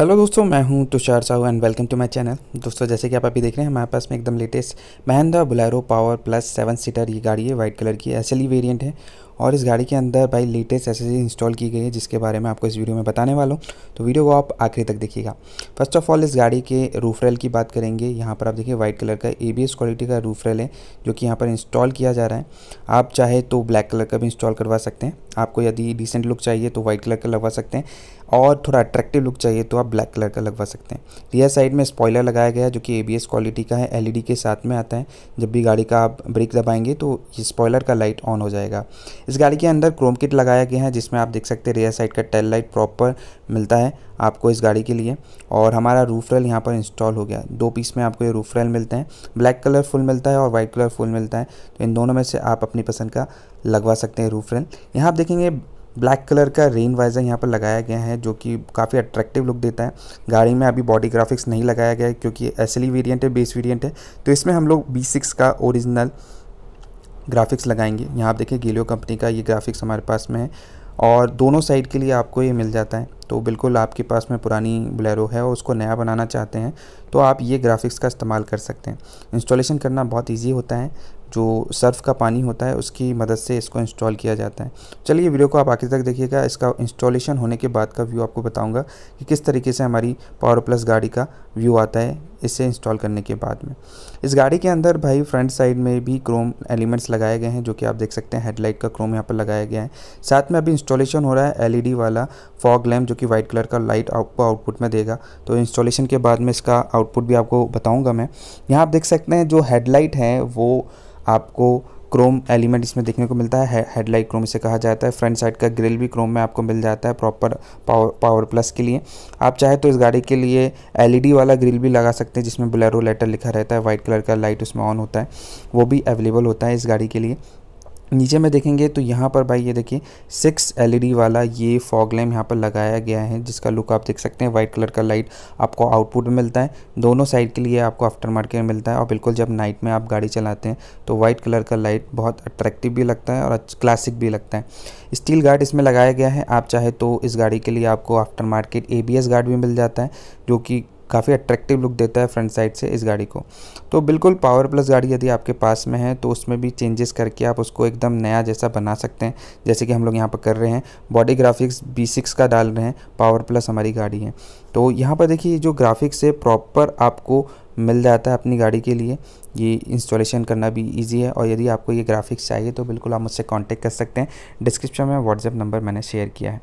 hello दोस्तों मैं हूं Tushar Sahu and welcome to my channel दोस्तों जैसे कि आप अभी देख रहे हैं हमारे पास में एकदम latest Mahindra Bolero power plus seven seater ये गाड़ी है वाइट कलर की एस वेरिएंट e है और इस गाड़ी के अंदर भाई लेटेस्ट एसेसरी इंस्टॉल की गई है जिसके बारे में आपको इस वीडियो में बताने वाला हूँ तो वीडियो को आप आखिरी तक देखिएगा फर्स्ट ऑफ ऑल इस गाड़ी के रूफ रेल की बात करेंगे यहाँ पर आप देखिए वाइट कलर का ए क्वालिटी का रूफ रेल है जो कि यहाँ पर इंस्टॉल किया जा रहा है आप चाहे तो ब्लैक कलर का भी इंस्टॉल करवा सकते हैं आपको यदि डिसेंट लुक चाहिए तो वाइट कलर का लगवा सकते हैं और थोड़ा अट्रैक्टिव लुक चाहिए तो आप ब्लैक कलर का लगवा सकते हैं रियर साइड में स्पॉयलर लगाया गया है जो कि एबीएस क्वालिटी का है एलईडी e के साथ में आता है जब भी गाड़ी का आप ब्रेक दबाएंगे तो ये स्पॉयलर का लाइट ऑन हो जाएगा इस गाड़ी के अंदर क्रोम किट लगाया गया है जिसमें आप देख सकते हैं रियर साइड का टेल लाइट प्रॉपर मिलता है आपको इस गाड़ी के लिए और हमारा रूफ रेल यहाँ पर इंस्टॉल हो गया दो पीस में आपको ये रूफ रेल मिलते हैं ब्लैक कलर फुल मिलता है और वाइट कलर फुल मिलता है तो इन दोनों में से आप अपनी पसंद का लगवा सकते हैं रूफ रेल यहाँ देखेंगे ब्लैक कलर का रेन वाइजर यहाँ पर लगाया गया है जो कि काफ़ी अट्रैक्टिव लुक देता है गाड़ी में अभी बॉडी ग्राफिक्स नहीं लगाया गया है क्योंकि एस वेरिएंट e है बेस वेरिएंट है तो इसमें हम लोग बी सिक्स का ओरिजिनल ग्राफिक्स लगाएंगे यहाँ आप देखें गेलियो कंपनी का ये ग्राफिक्स हमारे पास में है और दोनों साइड के लिए आपको ये मिल जाता है तो बिल्कुल आपके पास में पुरानी बुलेरो है और उसको नया बनाना चाहते हैं तो आप ये ग्राफिक्स का इस्तेमाल कर सकते हैं इंस्टॉलेशन करना बहुत ईजी होता है जो सर्फ़ का पानी होता है उसकी मदद से इसको इंस्टॉल किया जाता है चलिए वीडियो को आप आखिर तक देखिएगा इसका इंस्टॉलेशन होने के बाद का व्यू आपको बताऊंगा कि किस तरीके से हमारी पावर प्लस गाड़ी का व्यू आता है इसे इंस्टॉल करने के बाद में इस गाड़ी के अंदर भाई फ्रंट साइड में भी क्रोम एलिमेंट्स लगाए गए हैं जो कि आप देख सकते हैं हेडलाइट का क्रोम यहाँ पर लगाया गया है साथ में अभी इंस्टॉलेशन हो रहा है एल वाला फॉग लैम्प जो कि वाइट कलर का लाइट आपको आउटपुट में देगा तो इंस्टॉलेशन के बाद में इसका आउटपुट भी आपको बताऊँगा मैं यहाँ आप देख सकते हैं जो हेडलाइट है वो आपको क्रोम एलिमेंट इसमें देखने को मिलता है हेडलाइट क्रोम इसे कहा जाता है फ्रंट साइड का ग्रिल भी क्रोम में आपको मिल जाता है प्रॉपर पावर पावर प्लस के लिए आप चाहे तो इस गाड़ी के लिए एलईडी वाला ग्रिल भी लगा सकते हैं जिसमें ब्लैरो लेटर लिखा रहता है वाइट कलर का लाइट उसमें ऑन होता है वो भी अवेलेबल होता है इस गाड़ी के लिए नीचे में देखेंगे तो यहाँ पर भाई ये देखिए सिक्स एलईडी e वाला ये फॉग लैम्प यहाँ पर लगाया गया है जिसका लुक आप देख सकते हैं वाइट कलर का लाइट आपको आउटपुट में मिलता है दोनों साइड के लिए आपको आफ्टर मार्केट में मिलता है और बिल्कुल जब नाइट में आप गाड़ी चलाते हैं तो वाइट कलर का लाइट बहुत अट्रैक्टिव भी लगता है और क्लासिक भी लगता है स्टील गार्ड इसमें लगाया गया है आप चाहे तो इस गाड़ी के लिए आपको आफ्टर मार्केट ए गार्ड भी मिल जाता है जो कि काफ़ी अट्रैक्टिव लुक देता है फ्रंट साइड से इस गाड़ी को तो बिल्कुल पावर प्लस गाड़ी यदि आपके पास में है तो उसमें भी चेंजेस करके आप उसको एकदम नया जैसा बना सकते हैं जैसे कि हम लोग यहाँ पर कर रहे हैं बॉडी ग्राफिक्स बी सिक्स का डाल रहे हैं पावर प्लस हमारी गाड़ी है तो यहाँ पर देखिए जो ग्राफिक्स है प्रॉपर आपको मिल जाता है अपनी गाड़ी के लिए ये इंस्टॉलेशन करना भी इजी है और यदि आपको ये ग्राफिक्स चाहिए तो बिल्कुल आप मुझसे कांटेक्ट कर सकते हैं डिस्क्रिप्शन में व्हाट्सएप नंबर मैंने शेयर किया है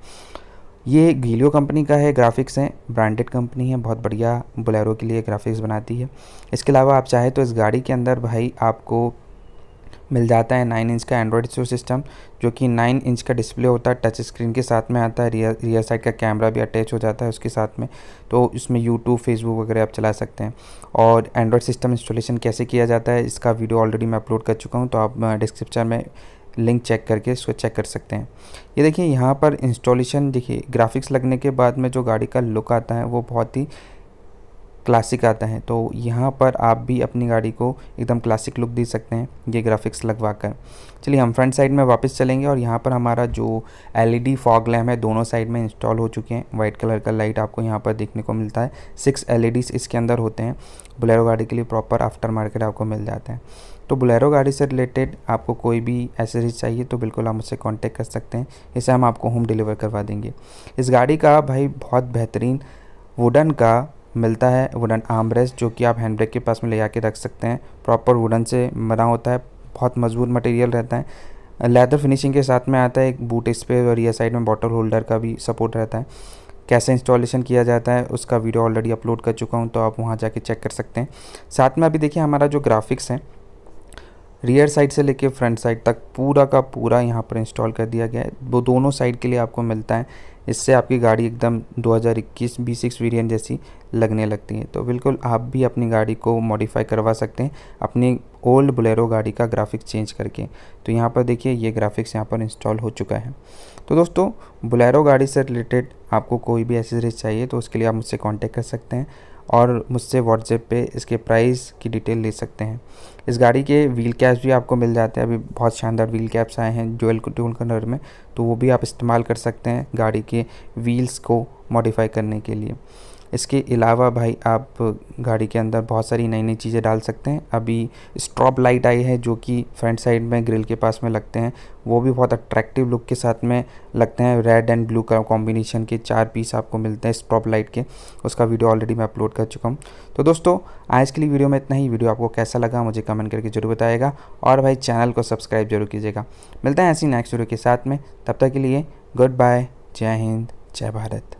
ये गीलियो कंपनी का है ग्राफिक्स हैं ब्रांडेड कंपनी है बहुत बढ़िया बुलेरो के लिए ग्राफिक्स बनाती है इसके अलावा आप चाहे तो इस गाड़ी के अंदर भाई आपको मिल जाता है नाइन इंच का एंड्रॉयड सिस्टम जो कि नाइन इंच का डिस्प्ले होता है टच स्क्रीन के साथ में आता है रियर रियर साइड का कैमरा भी अटैच हो जाता है उसके साथ में तो इसमें यूट्यूब फेसबुक वगैरह आप चला सकते हैं और एंड्रॉयड सिस्टम इंस्टॉलेशन कैसे किया जाता है इसका वीडियो ऑलरेडी मैं अपलोड कर चुका हूँ तो आप डिस्क्रिप्शन में लिंक चेक करके इसको चेक कर सकते हैं ये देखिए यहाँ पर इंस्टॉलेशन देखिए ग्राफिक्स लगने के बाद में जो गाड़ी का लुक आता है वो बहुत ही क्लासिक आता है तो यहाँ पर आप भी अपनी गाड़ी को एकदम क्लासिक लुक दे सकते हैं ये ग्राफिक्स लगवा कर चलिए हम फ्रंट साइड में वापस चलेंगे और यहाँ पर हमारा जो एलईडी फॉग लैम्प है दोनों साइड में इंस्टॉल हो चुके हैं वाइट कलर का लाइट आपको यहाँ पर देखने को मिलता है सिक्स एल e इसके अंदर होते हैं बुलेरो गाड़ी के लिए प्रॉपर आफ्टर मार्केट आपको मिल जाते हैं तो बुलेरो गाड़ी से रिलेटेड आपको कोई भी एसेसरीज चाहिए तो बिल्कुल आप मुझसे कांटेक्ट कर सकते हैं इसे हम आपको होम डिलीवर करवा देंगे इस गाड़ी का भाई बहुत बेहतरीन वुडन का मिलता है वुडन आमरेस जो कि आप हैंड ब्रेक के पास में ले जाके रख सकते हैं प्रॉपर वुडन से बना होता है बहुत मजबूत मटेरियल रहता है लेदर फिनिशिंग के साथ में आता है एक बूट स्पेस और यह साइड में बॉटल होल्डर का भी सपोर्ट रहता है कैसे इंस्टॉलेशन किया जाता है उसका वीडियो ऑलरेडी अपलोड कर चुका हूँ तो आप वहाँ जाके चेक कर सकते हैं साथ में अभी देखिए हमारा जो ग्राफिक्स है रियर साइड से लेके फ्रंट साइड तक पूरा का पूरा यहाँ पर इंस्टॉल कर दिया गया है वो दोनों साइड के लिए आपको मिलता है इससे आपकी गाड़ी एकदम 2021 बी वेरिएंट जैसी लगने लगती है तो बिल्कुल आप भी अपनी गाड़ी को मॉडिफाई करवा सकते हैं अपनी ओल्ड बुलेरो गाड़ी का ग्राफिक्स चेंज करके तो यहाँ पर देखिए ये ग्राफिक्स यहाँ पर इंस्टॉल हो चुका है तो दोस्तों बुलेरो गाड़ी से रिलेटेड आपको कोई भी एसेसरीज चाहिए तो उसके लिए आप मुझसे कॉन्टैक्ट कर सकते हैं और मुझसे व्हाट्सएप पे इसके प्राइस की डिटेल ले सकते हैं इस गाड़ी के व्हील कैप्स भी आपको मिल जाते हैं अभी बहुत शानदार व्हील कैप्स आए हैं जोएल टूल कलर में तो वो भी आप इस्तेमाल कर सकते हैं गाड़ी के व्हील्स को मॉडिफाई करने के लिए इसके अलावा भाई आप गाड़ी के अंदर बहुत सारी नई नई चीज़ें डाल सकते हैं अभी स्ट्रॉप लाइट आई है जो कि फ्रंट साइड में ग्रिल के पास में लगते हैं वो भी बहुत अट्रैक्टिव लुक के साथ में लगते हैं रेड एंड ब्लू का कॉम्बिनेशन के चार पीस आपको मिलते हैं स्ट्रॉप लाइट के उसका वीडियो ऑलरेडी मैं अपलोड कर चुका हूँ तो दोस्तों आज के लिए वीडियो में इतना ही वीडियो आपको कैसा लगा मुझे कमेंट करके जरूर बताएगा और भाई चैनल को सब्सक्राइब जरूर कीजिएगा मिलता है ऐसी नेक्स्ट वीडियो के साथ में तब तक के लिए गुड बाय जय हिंद जय भारत